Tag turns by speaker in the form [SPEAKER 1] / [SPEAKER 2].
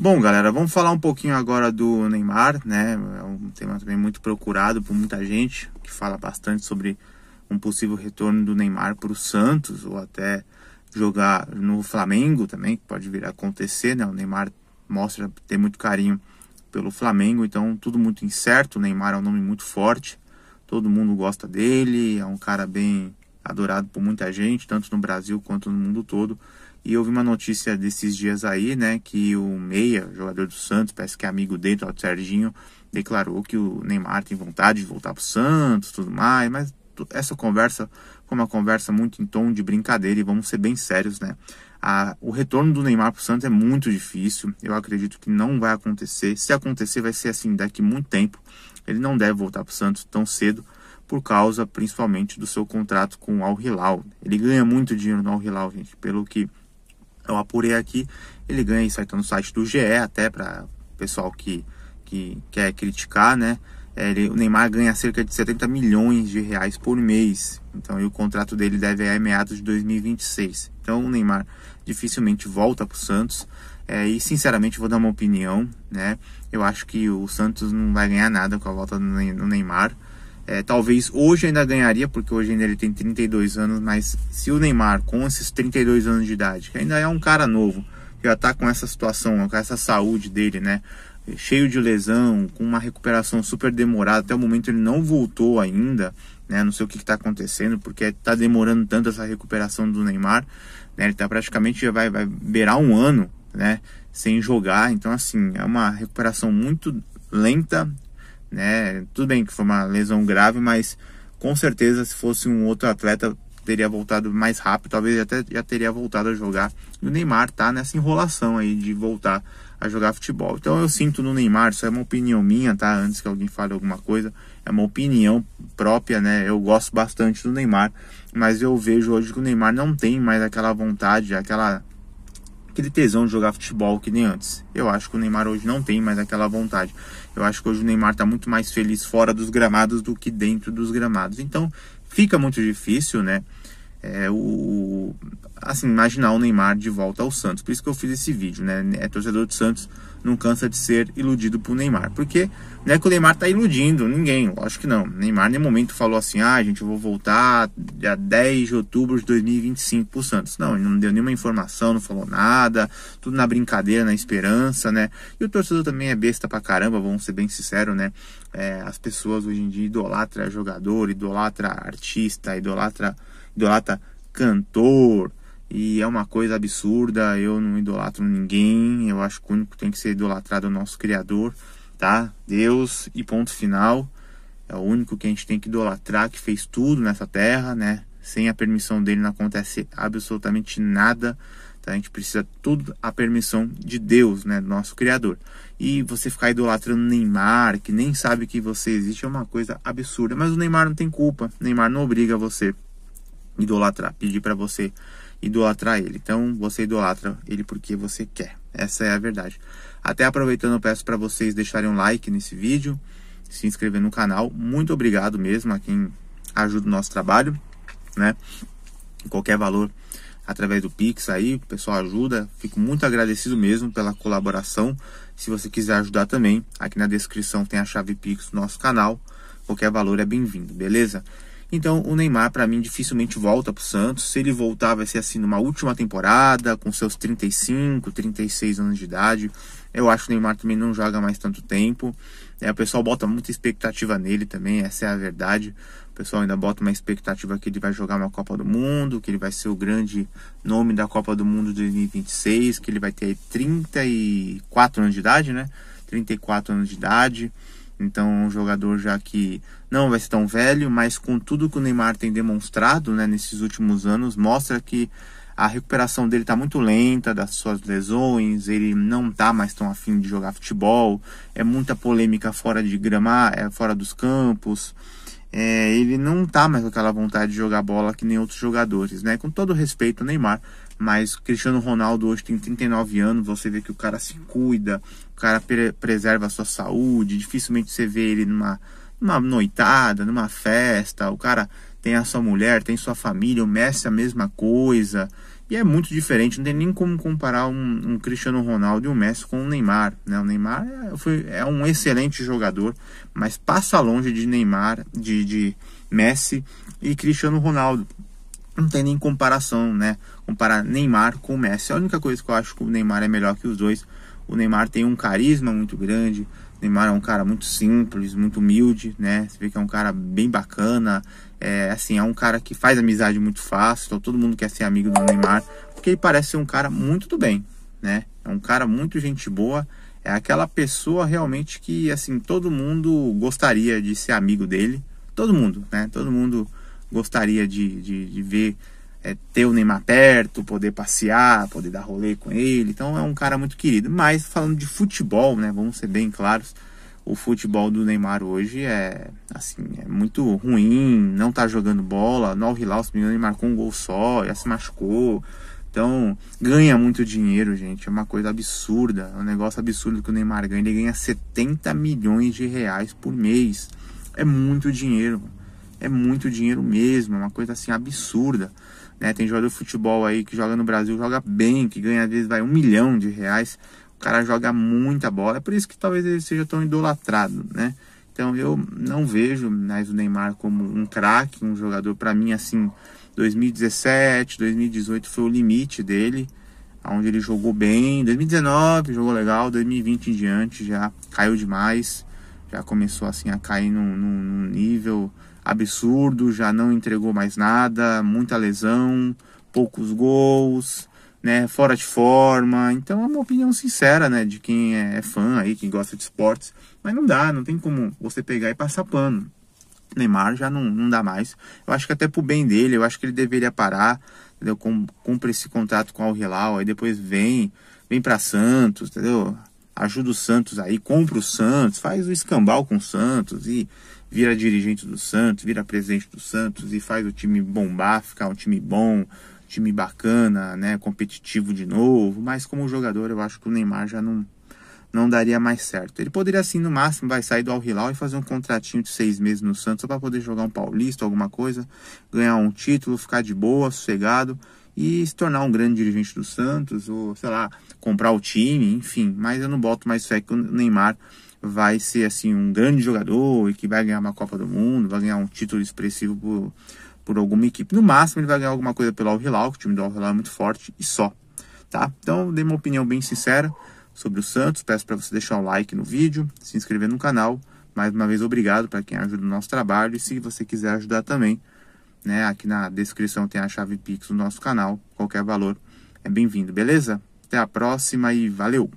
[SPEAKER 1] Bom, galera, vamos falar um pouquinho agora do Neymar, né? É um tema também muito procurado por muita gente, que fala bastante sobre um possível retorno do Neymar para o Santos ou até jogar no Flamengo também, que pode vir a acontecer, né? O Neymar mostra ter muito carinho pelo Flamengo, então tudo muito incerto. O Neymar é um nome muito forte, todo mundo gosta dele, é um cara bem adorado por muita gente, tanto no Brasil quanto no mundo todo. E houve uma notícia desses dias aí, né, que o Meia, jogador do Santos, parece que é amigo dele, o Serginho, declarou que o Neymar tem vontade de voltar pro Santos, tudo mais, mas essa conversa foi uma conversa muito em tom de brincadeira e vamos ser bem sérios, né? A, o retorno do Neymar para o Santos é muito difícil. Eu acredito que não vai acontecer. Se acontecer, vai ser assim daqui muito tempo. Ele não deve voltar para o Santos tão cedo por causa principalmente do seu contrato com o Al Hilal. Ele ganha muito dinheiro no Al Hilal, gente, pelo que então apurei aqui, ele ganha isso aí tá no site do GE até para pessoal que, que quer criticar, né? É, ele, o Neymar ganha cerca de 70 milhões de reais por mês. Então, o contrato dele deve ir meados de 2026. Então, o Neymar dificilmente volta para o Santos. É, e, sinceramente, vou dar uma opinião. Né? Eu acho que o Santos não vai ganhar nada com a volta do Neymar. É, talvez hoje ainda ganharia, porque hoje ainda ele tem 32 anos, mas se o Neymar, com esses 32 anos de idade, que ainda é um cara novo, que já está com essa situação, com essa saúde dele, né? Cheio de lesão, com uma recuperação super demorada, até o momento ele não voltou ainda, né? Não sei o que está acontecendo, porque está demorando tanto essa recuperação do Neymar, né? Ele está praticamente já vai, vai beirar um ano, né? Sem jogar, então assim, é uma recuperação muito lenta, né? Tudo bem que foi uma lesão grave, mas com certeza se fosse um outro atleta teria voltado mais rápido, talvez até já teria voltado a jogar. E o Neymar tá nessa enrolação aí de voltar a jogar futebol. Então eu sinto no Neymar, isso é uma opinião minha, tá? Antes que alguém fale alguma coisa, é uma opinião própria, né? Eu gosto bastante do Neymar, mas eu vejo hoje que o Neymar não tem mais aquela vontade, aquela aquele tesão de jogar futebol que nem antes. Eu acho que o Neymar hoje não tem mais aquela vontade. Eu acho que hoje o Neymar está muito mais feliz fora dos gramados do que dentro dos gramados. Então fica muito difícil, né? é, o, assim, imaginar o Neymar de volta ao Santos. Por isso que eu fiz esse vídeo, né? É torcedor do Santos não cansa de ser iludido por Neymar. Porque não é que o Neymar tá iludindo ninguém, acho que não. Neymar, em momento, falou assim: ah, gente, eu vou voltar dia 10 de outubro de 2025 pro Santos. Não, ele não deu nenhuma informação, não falou nada, tudo na brincadeira, na esperança, né? E o torcedor também é besta pra caramba, vamos ser bem sincero, né? É, as pessoas hoje em dia idolatra jogador, idolatra artista, idolatra idolatra cantor, e é uma coisa absurda. Eu não idolatro ninguém, eu acho que o único que tem que ser idolatrado é o nosso Criador, tá? Deus e ponto final. É o único que a gente tem que idolatrar, que fez tudo nessa terra, né? Sem a permissão dele não acontece absolutamente nada. Tá? A gente precisa tudo a permissão de Deus, né, do nosso Criador. E você ficar idolatrando Neymar, que nem sabe que você existe, é uma coisa absurda. Mas o Neymar não tem culpa, o Neymar não obriga você idolatrar, pedir para você idolatrar ele. Então você idolatra ele porque você quer. Essa é a verdade. Até aproveitando, eu peço para vocês deixarem um like nesse vídeo, se inscrever no canal. Muito obrigado mesmo a quem ajuda o nosso trabalho, né? Qualquer valor através do Pix aí, o pessoal ajuda. Fico muito agradecido mesmo pela colaboração. Se você quiser ajudar também, aqui na descrição tem a chave Pix do nosso canal. Qualquer valor é bem-vindo, beleza? Então o Neymar, para mim, dificilmente volta para o Santos. Se ele voltar, vai ser assim numa última temporada, com seus 35, 36 anos de idade. Eu acho que o Neymar também não joga mais tanto tempo. É, o pessoal bota muita expectativa nele também, essa é a verdade. O pessoal ainda bota uma expectativa que ele vai jogar uma Copa do Mundo, que ele vai ser o grande nome da Copa do Mundo de 2026, que ele vai ter 34 anos de idade, né? 34 anos de idade. Então, um jogador já que não vai ser tão velho, mas com tudo que o Neymar tem demonstrado né, nesses últimos anos, mostra que a recuperação dele está muito lenta das suas lesões, ele não está mais tão afim de jogar futebol, é muita polêmica fora de gramar, é, fora dos campos. É, ele não está mais com aquela vontade de jogar bola que nem outros jogadores, né? Com todo respeito Neymar, mas Cristiano Ronaldo hoje tem 39 anos, você vê que o cara se cuida, o cara pre preserva a sua saúde, dificilmente você vê ele numa, numa noitada, numa festa, o cara tem a sua mulher, tem sua família, o Messi a mesma coisa. E é muito diferente, não tem nem como comparar um, um Cristiano Ronaldo e um Messi com o Neymar. Né? O Neymar é, foi, é um excelente jogador, mas passa longe de Neymar, de, de Messi e Cristiano Ronaldo não tem nem comparação, né? Comparar Neymar com Messi. A única coisa que eu acho que o Neymar é melhor que os dois. O Neymar tem um carisma muito grande. O Neymar é um cara muito simples, muito humilde, né? Você vê que é um cara bem bacana. É assim, é um cara que faz amizade muito fácil. Então todo mundo quer ser amigo do Neymar, porque ele parece ser um cara muito do bem, né? É um cara muito gente boa. É aquela pessoa realmente que assim todo mundo gostaria de ser amigo dele. Todo mundo, né? Todo mundo gostaria de, de, de ver é, ter o Neymar perto, poder passear, poder dar rolê com ele. Então é um cara muito querido. Mas falando de futebol, né? Vamos ser bem claros. O futebol do Neymar hoje é assim, é muito ruim, não tá jogando bola. No Hilal, se não marcou um gol só, já se machucou. Então, ganha muito dinheiro, gente. É uma coisa absurda. É um negócio absurdo que o Neymar ganha. Ele ganha 70 milhões de reais por mês. É muito dinheiro é muito dinheiro mesmo, é uma coisa assim absurda. Né? Tem jogador de futebol aí que joga no Brasil, joga bem, que ganha às vezes vai um milhão de reais. O cara joga muita bola, é por isso que talvez ele seja tão idolatrado, né? Então eu não vejo mais o Neymar como um craque, um jogador para mim assim. 2017, 2018 foi o limite dele, onde ele jogou bem. 2019 jogou legal, 2020 em diante já caiu demais, já começou assim a cair num, num nível absurdo, já não entregou mais nada, muita lesão, poucos gols, né, fora de forma. Então é uma opinião sincera, né, de quem é, é fã aí, que gosta de esportes, mas não dá, não tem como você pegar e passar pano. Neymar já não, não dá mais. Eu acho que até pro bem dele, eu acho que ele deveria parar, entendeu? cumpre esse contrato com o Al Hilal, aí depois vem, vem para Santos, entendeu? ajuda o Santos aí, compra o Santos, faz o escambau com o Santos e vira dirigente do Santos, vira presidente do Santos e faz o time bombar, ficar um time bom, time bacana, né, competitivo de novo, mas como jogador eu acho que o Neymar já não não daria mais certo. Ele poderia assim no máximo vai sair do Al Hilal e fazer um contratinho de seis meses no Santos só para poder jogar um Paulista, alguma coisa, ganhar um título, ficar de boa, sossegado e se tornar um grande dirigente do Santos, ou sei lá, comprar o time, enfim. Mas eu não boto mais fé que o Neymar vai ser assim um grande jogador e que vai ganhar uma Copa do Mundo, vai ganhar um título expressivo por, por alguma equipe. No máximo, ele vai ganhar alguma coisa pelo Al-Hilal, que o time do Al-Hilal é muito forte, e só. Tá? Então, dei uma opinião bem sincera sobre o Santos. Peço para você deixar o um like no vídeo, se inscrever no canal. Mais uma vez, obrigado para quem ajuda o nosso trabalho. E se você quiser ajudar também, né? Aqui na descrição tem a chave Pix do nosso canal. Qualquer valor é bem-vindo, beleza? Até a próxima e valeu!